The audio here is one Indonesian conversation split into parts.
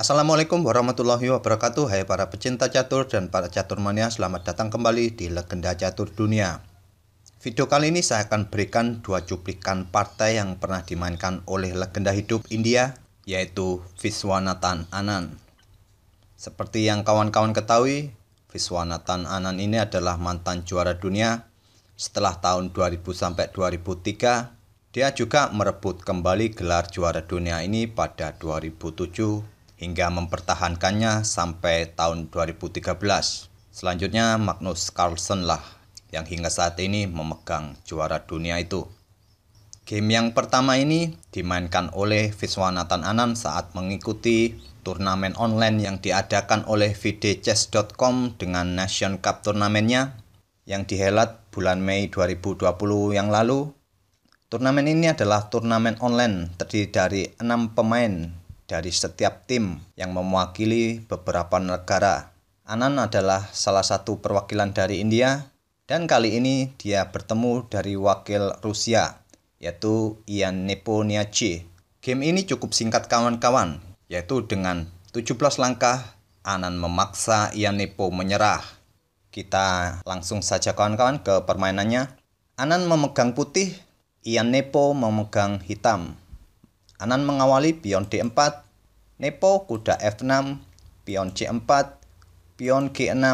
Assalamualaikum warahmatullahi wabarakatuh Hai para pecinta catur dan para catur mania Selamat datang kembali di Legenda Catur Dunia Video kali ini saya akan berikan dua cuplikan partai yang pernah dimainkan oleh legenda hidup India Yaitu Viswanathan Anand Seperti yang kawan-kawan ketahui Viswanathan Anand ini adalah mantan juara dunia Setelah tahun 2000 sampai 2003 dia juga merebut kembali gelar juara dunia ini pada 2007 hingga mempertahankannya sampai tahun 2013. Selanjutnya Magnus Carlsen lah yang hingga saat ini memegang juara dunia itu. Game yang pertama ini dimainkan oleh Viswanathan Anand saat mengikuti turnamen online yang diadakan oleh vdchess.com dengan Nation Cup turnamennya yang dihelat bulan Mei 2020 yang lalu. Turnamen ini adalah turnamen online terdiri dari enam pemain dari setiap tim yang mewakili beberapa negara. Anan adalah salah satu perwakilan dari India dan kali ini dia bertemu dari wakil Rusia yaitu Ian Neponiachi. Game ini cukup singkat kawan-kawan yaitu dengan 17 langkah Anan memaksa Ian Nepo menyerah. Kita langsung saja kawan-kawan ke permainannya. Anan memegang putih, Ian Nepo memegang hitam. Anan mengawali pion D4, Nepo kuda F6, pion C4, pion G6,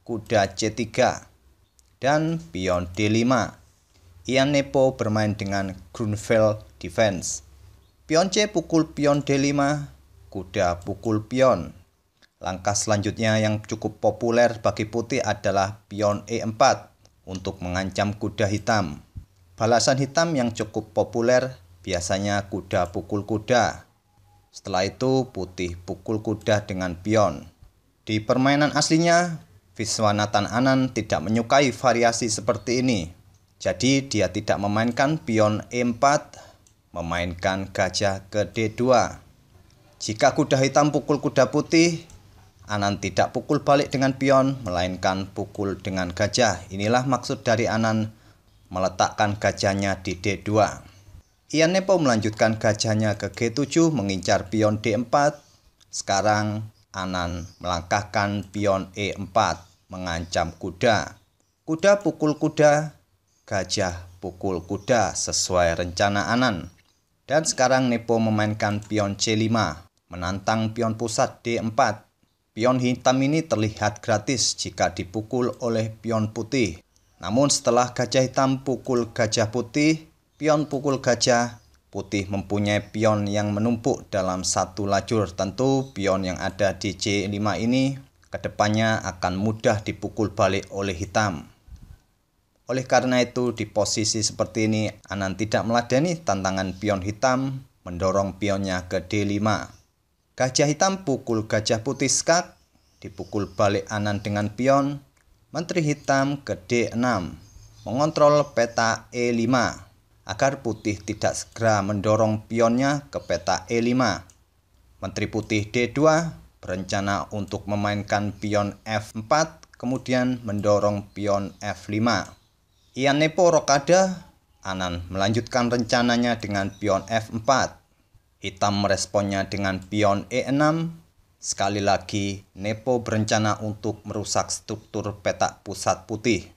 kuda C3, dan pion D5. Ian Nepo bermain dengan Grunfeld Defense. Pion C pukul pion D5, kuda pukul pion. Langkah selanjutnya yang cukup populer bagi putih adalah pion E4 untuk mengancam kuda hitam. Balasan hitam yang cukup populer Biasanya kuda pukul kuda. Setelah itu putih pukul kuda dengan pion. Di permainan aslinya, Viswanathan Anand tidak menyukai variasi seperti ini. Jadi dia tidak memainkan pion E4, memainkan gajah ke D2. Jika kuda hitam pukul kuda putih, Anan tidak pukul balik dengan pion, melainkan pukul dengan gajah. Inilah maksud dari Anan meletakkan gajahnya di D2. Ian Nepo melanjutkan gajahnya ke G7 mengincar pion D4. Sekarang Anan melangkahkan pion E4 mengancam kuda. Kuda pukul kuda, gajah pukul kuda sesuai rencana Anan. Dan sekarang Nepo memainkan pion C5, menantang pion pusat D4. Pion hitam ini terlihat gratis jika dipukul oleh pion putih. Namun setelah gajah hitam pukul gajah putih, Pion pukul gajah putih mempunyai pion yang menumpuk dalam satu lajur. Tentu pion yang ada di C5 ini kedepannya akan mudah dipukul balik oleh hitam. Oleh karena itu di posisi seperti ini Anan tidak meladeni tantangan pion hitam mendorong pionnya ke D5. Gajah hitam pukul gajah putih skak, dipukul balik Anan dengan pion, menteri hitam ke D6, mengontrol peta E5 agar putih tidak segera mendorong pionnya ke peta E5. Menteri putih D2 berencana untuk memainkan pion F4 kemudian mendorong pion F5. Ian Nepo Rokada Anan melanjutkan rencananya dengan pion F4. Hitam meresponnya dengan pion E6. Sekali lagi, Nepo berencana untuk merusak struktur petak pusat putih.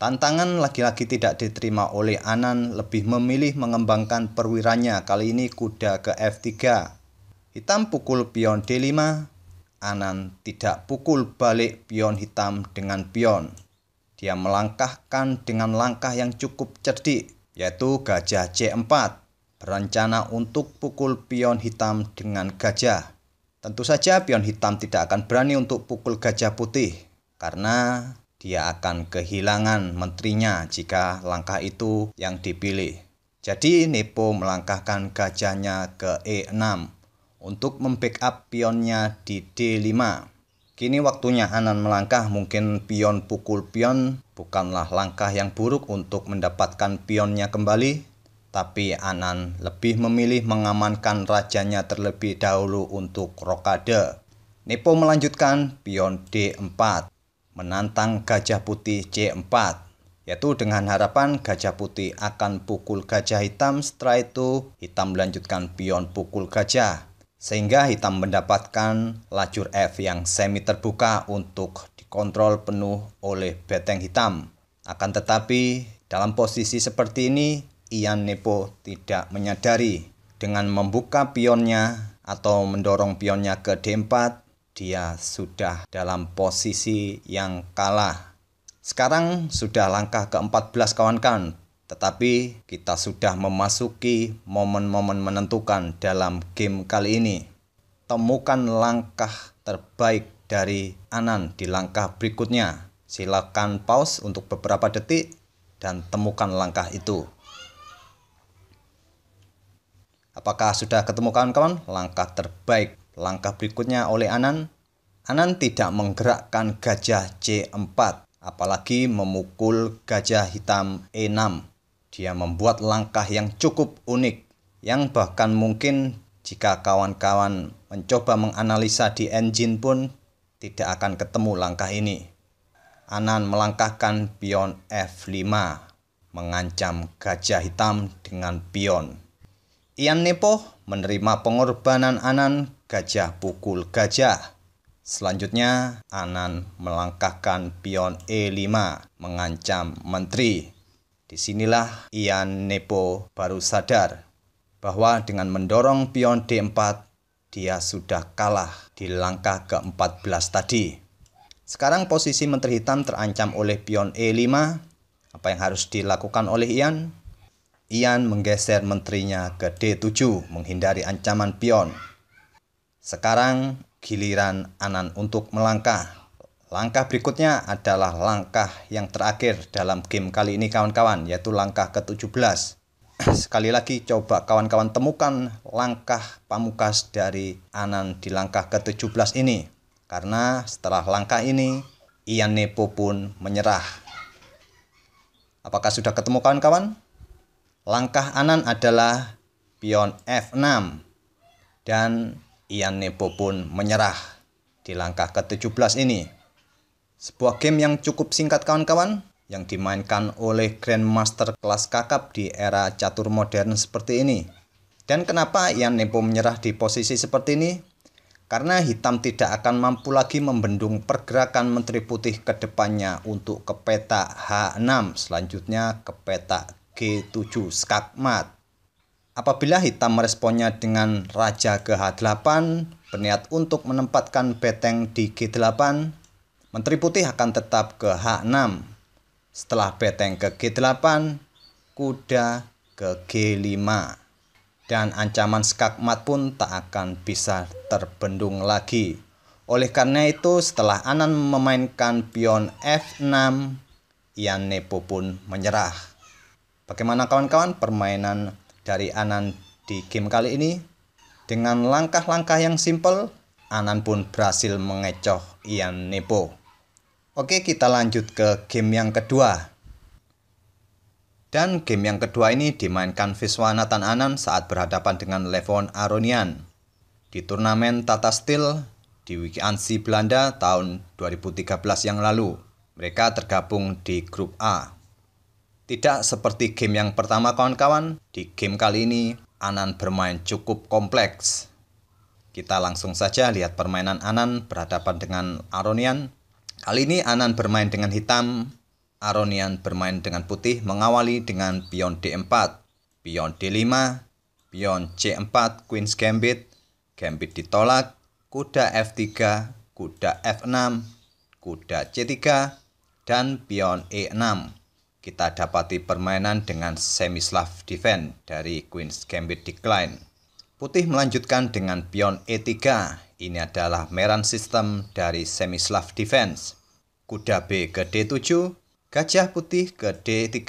Tantangan lagi-lagi tidak diterima oleh Anan lebih memilih mengembangkan perwiranya kali ini kuda ke F3. Hitam pukul pion D5, Anan tidak pukul balik pion hitam dengan pion. Dia melangkahkan dengan langkah yang cukup cerdik, yaitu gajah C4, berencana untuk pukul pion hitam dengan gajah. Tentu saja pion hitam tidak akan berani untuk pukul gajah putih, karena dia akan kehilangan menterinya jika langkah itu yang dipilih. Jadi Nepo melangkahkan gajahnya ke E6 untuk membackup pionnya di D5. Kini waktunya Anan melangkah mungkin pion pukul pion bukanlah langkah yang buruk untuk mendapatkan pionnya kembali. Tapi Anan lebih memilih mengamankan rajanya terlebih dahulu untuk rokade. Nepo melanjutkan pion D4 menantang gajah putih C4 yaitu dengan harapan gajah putih akan pukul gajah hitam setelah itu hitam melanjutkan pion pukul gajah sehingga hitam mendapatkan lajur F yang semi terbuka untuk dikontrol penuh oleh beteng hitam akan tetapi dalam posisi seperti ini Ian Nepo tidak menyadari dengan membuka pionnya atau mendorong pionnya ke D4 dia sudah dalam posisi yang kalah. Sekarang sudah langkah ke-14 kawan-kawan, tetapi kita sudah memasuki momen-momen menentukan dalam game kali ini. Temukan langkah terbaik dari Anan di langkah berikutnya. Silakan pause untuk beberapa detik dan temukan langkah itu. Apakah sudah ketemu kawan-kawan langkah terbaik Langkah berikutnya oleh Anan, Anan tidak menggerakkan gajah C4, apalagi memukul gajah hitam E6. Dia membuat langkah yang cukup unik, yang bahkan mungkin jika kawan-kawan mencoba menganalisa di engine pun tidak akan ketemu langkah ini. Anan melangkahkan pion F5, mengancam gajah hitam dengan pion. Ian Nepo menerima pengorbanan Anan gajah pukul gajah. Selanjutnya, Anan melangkahkan pion E5 mengancam menteri. Disinilah Ian Nepo baru sadar bahwa dengan mendorong pion D4, dia sudah kalah di langkah ke-14 tadi. Sekarang posisi menteri hitam terancam oleh pion E5. Apa yang harus dilakukan oleh Ian? Ian menggeser menterinya ke D7 menghindari ancaman pion. Sekarang giliran Anan untuk melangkah. Langkah berikutnya adalah langkah yang terakhir dalam game kali ini kawan-kawan, yaitu langkah ke-17. Sekali lagi coba kawan-kawan temukan langkah pamukas dari Anan di langkah ke-17 ini. Karena setelah langkah ini, Ian Nepo pun menyerah. Apakah sudah ketemu kawan-kawan? Langkah Anan adalah pion F6 dan Ian Nepo pun menyerah di langkah ke-17 ini. Sebuah game yang cukup singkat kawan-kawan yang dimainkan oleh Grandmaster kelas kakap di era catur modern seperti ini. Dan kenapa Ian Nepo menyerah di posisi seperti ini? Karena hitam tidak akan mampu lagi membendung pergerakan Menteri Putih ke depannya untuk ke peta H6, selanjutnya ke peta G7 skakmat. Apabila hitam meresponnya dengan raja ke-8 h berniat untuk menempatkan beteng di G8, menteri putih akan tetap ke H6. Setelah beteng ke G8, kuda ke G5. Dan ancaman skakmat pun tak akan bisa terbendung lagi. Oleh karena itu, setelah Anan memainkan pion F6, Ian Nepo pun menyerah. Bagaimana kawan-kawan permainan dari Anan di game kali ini. Dengan langkah-langkah yang simpel, Anan pun berhasil mengecoh Ian Nepo. Oke, kita lanjut ke game yang kedua. Dan game yang kedua ini dimainkan Viswanathan Anan saat berhadapan dengan Levon Aronian di turnamen Tata Steel di Wikiansi Belanda tahun 2013 yang lalu. Mereka tergabung di grup A. Tidak seperti game yang pertama kawan-kawan, di game kali ini Anan bermain cukup kompleks. Kita langsung saja lihat permainan Anan berhadapan dengan Aronian. Kali ini Anan bermain dengan hitam, Aronian bermain dengan putih mengawali dengan pion D4, pion D5, pion C4, Queen's Gambit, Gambit ditolak, kuda F3, kuda F6, kuda C3, dan pion E6 kita dapati permainan dengan semi-slav defense dari Queen's Gambit decline. Putih melanjutkan dengan pion E3. Ini adalah meran sistem dari semi defense. Kuda B ke D7, gajah putih ke D3,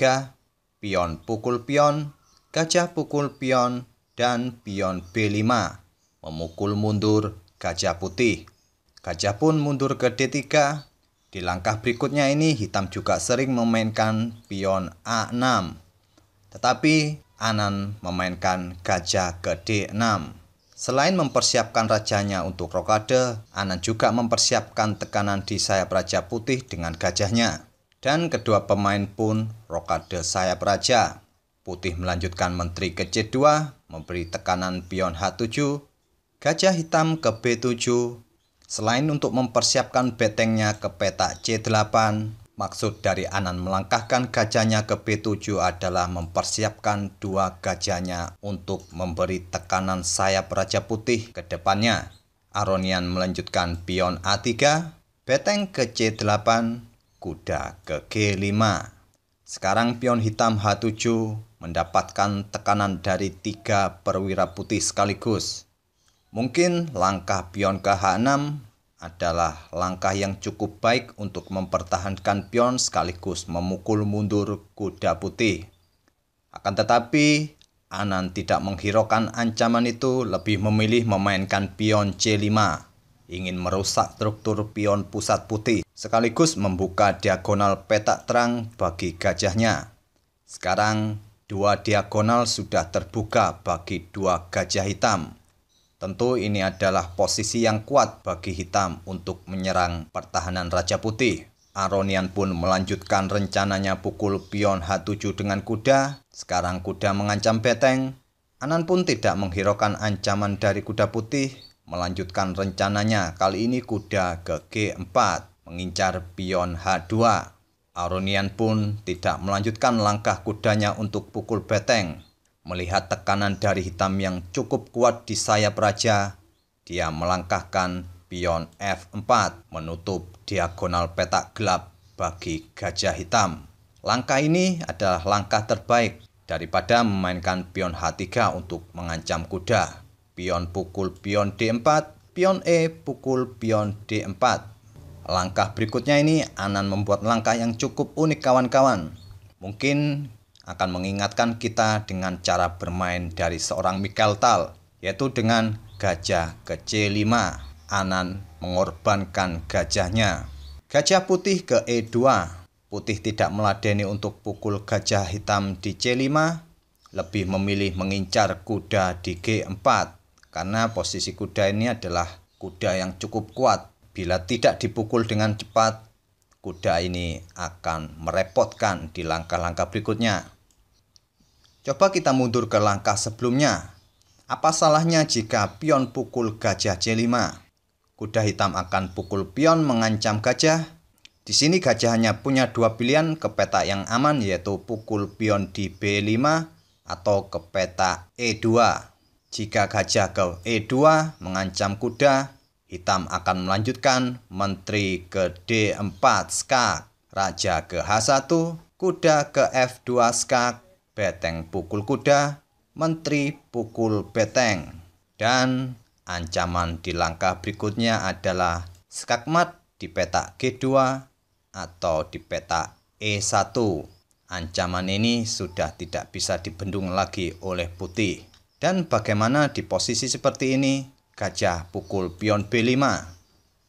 pion pukul pion, gajah pukul pion, dan pion B5. Memukul mundur gajah putih. Gajah pun mundur ke D3, di langkah berikutnya ini hitam juga sering memainkan pion A6. Tetapi Anan memainkan gajah ke D6. Selain mempersiapkan rajanya untuk rokade, Anan juga mempersiapkan tekanan di sayap raja putih dengan gajahnya. Dan kedua pemain pun rokade sayap raja. Putih melanjutkan menteri ke C2, memberi tekanan pion H7, gajah hitam ke B7, Selain untuk mempersiapkan betengnya ke petak C8, maksud dari Anan melangkahkan gajahnya ke B7 adalah mempersiapkan dua gajahnya untuk memberi tekanan sayap Raja Putih ke depannya. Aronian melanjutkan pion A3, beteng ke C8, kuda ke G5. Sekarang pion hitam H7 mendapatkan tekanan dari tiga perwira putih sekaligus. Mungkin langkah pion ke H6 adalah langkah yang cukup baik untuk mempertahankan pion sekaligus memukul mundur kuda putih. Akan tetapi, Anan tidak menghiraukan ancaman itu lebih memilih memainkan pion C5, ingin merusak struktur pion pusat putih, sekaligus membuka diagonal petak terang bagi gajahnya. Sekarang, dua diagonal sudah terbuka bagi dua gajah hitam. Tentu ini adalah posisi yang kuat bagi hitam untuk menyerang pertahanan Raja Putih. Aronian pun melanjutkan rencananya pukul pion H7 dengan kuda. Sekarang kuda mengancam beteng. Anan pun tidak menghiraukan ancaman dari kuda putih. Melanjutkan rencananya kali ini kuda ke G4 mengincar pion H2. Aronian pun tidak melanjutkan langkah kudanya untuk pukul beteng Melihat tekanan dari hitam yang cukup kuat di sayap raja, dia melangkahkan pion F4 menutup diagonal petak gelap bagi gajah hitam. Langkah ini adalah langkah terbaik daripada memainkan pion H3 untuk mengancam kuda. Pion pukul pion D4, pion E pukul pion D4. Langkah berikutnya ini Anan membuat langkah yang cukup unik kawan-kawan. Mungkin akan mengingatkan kita dengan cara bermain dari seorang Mikel Tal, yaitu dengan gajah ke C5. Anan mengorbankan gajahnya. Gajah putih ke E2. Putih tidak meladeni untuk pukul gajah hitam di C5, lebih memilih mengincar kuda di G4 karena posisi kuda ini adalah kuda yang cukup kuat. Bila tidak dipukul dengan cepat, kuda ini akan merepotkan di langkah-langkah berikutnya. Coba kita mundur ke langkah sebelumnya. Apa salahnya jika pion pukul gajah C5? Kuda hitam akan pukul pion mengancam gajah. Di sini gajah hanya punya dua pilihan ke peta yang aman yaitu pukul pion di B5 atau ke peta E2. Jika gajah ke E2 mengancam kuda, hitam akan melanjutkan menteri ke D4 skak, raja ke H1, kuda ke F2 skak, Beteng pukul kuda, menteri pukul beteng. Dan ancaman di langkah berikutnya adalah skakmat di petak G2 atau di petak E1. Ancaman ini sudah tidak bisa dibendung lagi oleh putih. Dan bagaimana di posisi seperti ini? Gajah pukul pion B5.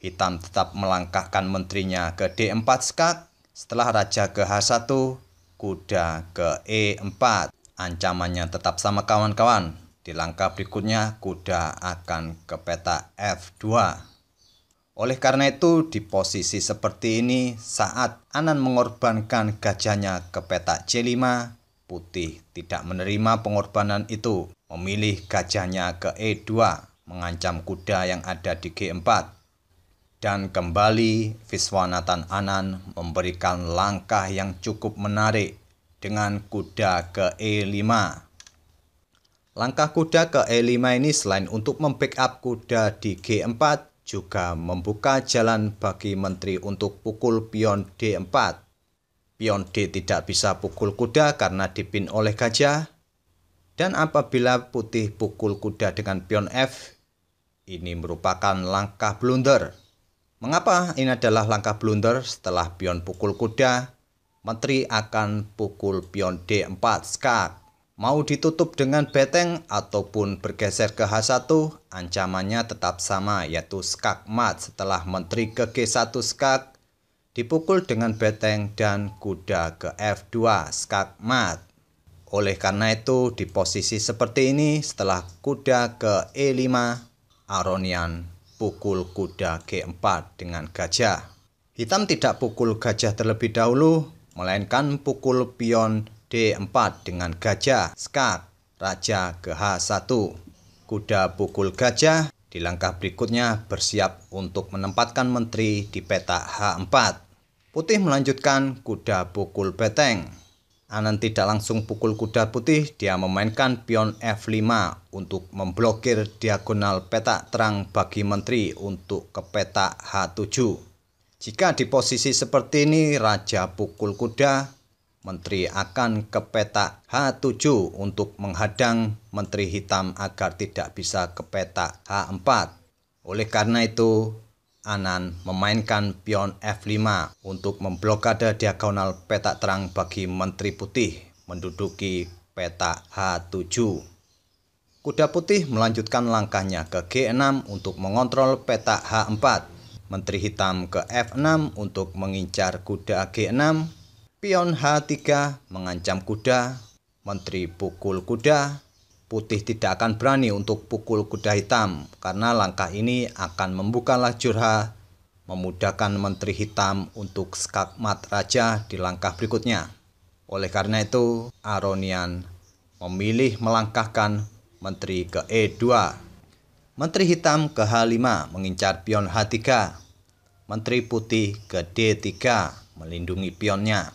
Hitam tetap melangkahkan menterinya ke D4 skak. Setelah raja ke H1, kuda ke E4. Ancamannya tetap sama kawan-kawan. Di langkah berikutnya kuda akan ke peta F2. Oleh karena itu di posisi seperti ini saat Anan mengorbankan gajahnya ke peta C5 putih tidak menerima pengorbanan itu memilih gajahnya ke E2 mengancam kuda yang ada di G4 dan kembali Viswanathan Anan memberikan langkah yang cukup menarik dengan kuda ke E5. Langkah kuda ke E5 ini selain untuk membackup kuda di G4, juga membuka jalan bagi menteri untuk pukul pion D4. Pion D tidak bisa pukul kuda karena dipin oleh gajah. Dan apabila putih pukul kuda dengan pion F, ini merupakan langkah blunder. Mengapa ini adalah langkah blunder setelah pion pukul kuda? Menteri akan pukul pion D4 skak. Mau ditutup dengan beteng ataupun bergeser ke H1, ancamannya tetap sama yaitu skak mat setelah menteri ke G1 skak, dipukul dengan beteng dan kuda ke F2 skak mat. Oleh karena itu, di posisi seperti ini setelah kuda ke E5, Aronian pukul kuda G4 dengan gajah. Hitam tidak pukul gajah terlebih dahulu, melainkan pukul pion D4 dengan gajah, skak, raja ke H1. Kuda pukul gajah di langkah berikutnya bersiap untuk menempatkan menteri di peta H4. Putih melanjutkan kuda pukul beteng. Anan tidak langsung pukul kuda putih, dia memainkan pion F5 untuk memblokir diagonal petak terang bagi menteri untuk ke petak H7. Jika di posisi seperti ini raja pukul kuda, menteri akan ke petak H7 untuk menghadang menteri hitam agar tidak bisa ke petak H4. Oleh karena itu, Anan memainkan pion F5 untuk memblokade diagonal petak terang bagi Menteri Putih menduduki petak H7. Kuda Putih melanjutkan langkahnya ke G6 untuk mengontrol petak H4, Menteri Hitam ke F6 untuk mengincar kuda G6, pion H3 mengancam kuda, Menteri pukul kuda, Putih tidak akan berani untuk pukul kuda hitam karena langkah ini akan membuka lajurha memudahkan Menteri Hitam untuk skakmat raja di langkah berikutnya. Oleh karena itu, Aronian memilih melangkahkan Menteri ke E2. Menteri Hitam ke H5 mengincar pion H3. Menteri Putih ke D3 melindungi pionnya.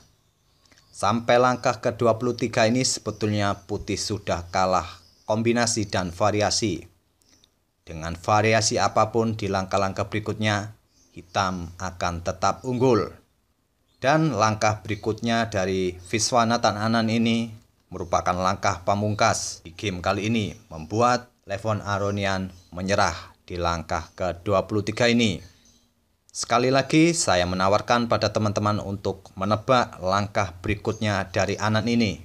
Sampai langkah ke-23 ini sebetulnya Putih sudah kalah kombinasi, dan variasi. Dengan variasi apapun di langkah-langkah berikutnya, hitam akan tetap unggul. Dan langkah berikutnya dari Viswanathan Anand ini merupakan langkah pamungkas di game kali ini membuat Levon Aronian menyerah di langkah ke-23 ini. Sekali lagi saya menawarkan pada teman-teman untuk menebak langkah berikutnya dari Anan ini.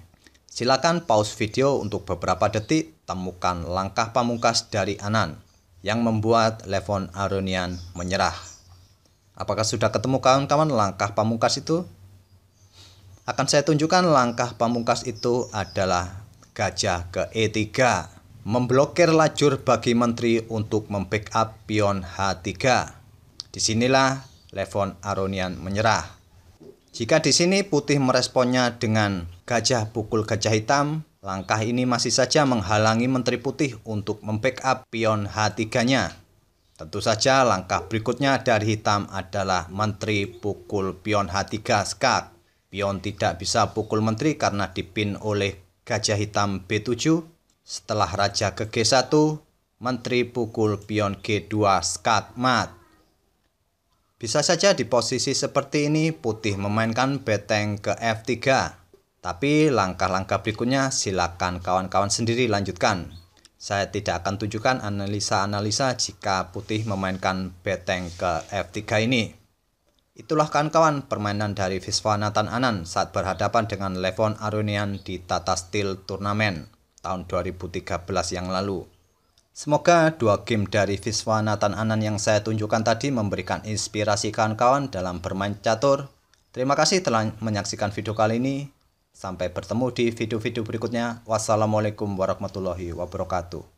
Silakan pause video untuk beberapa detik temukan langkah pamungkas dari Anan yang membuat Levon Aronian menyerah. Apakah sudah ketemu kawan-kawan langkah pamungkas itu? Akan saya tunjukkan langkah pamungkas itu adalah gajah ke E3 memblokir lajur bagi menteri untuk membackup pion H3. Disinilah Levon Aronian menyerah. Jika di sini putih meresponnya dengan gajah pukul gajah hitam, Langkah ini masih saja menghalangi Menteri Putih untuk membackup pion H3-nya. Tentu saja langkah berikutnya dari hitam adalah Menteri pukul pion H3 skak. Pion tidak bisa pukul Menteri karena dipin oleh gajah hitam B7. Setelah Raja ke G1, Menteri pukul pion G2 skak mat. Bisa saja di posisi seperti ini putih memainkan beteng ke F3 tapi langkah-langkah berikutnya silakan kawan-kawan sendiri lanjutkan. Saya tidak akan tunjukkan analisa-analisa jika putih memainkan beteng ke F3 ini. Itulah kawan-kawan permainan dari Viswanathan Anand saat berhadapan dengan Levon Aronian di Tata Steel Turnamen tahun 2013 yang lalu. Semoga dua game dari Viswanathan Anand yang saya tunjukkan tadi memberikan inspirasi kawan-kawan dalam bermain catur. Terima kasih telah menyaksikan video kali ini. Sampai bertemu di video-video berikutnya. Wassalamualaikum warahmatullahi wabarakatuh.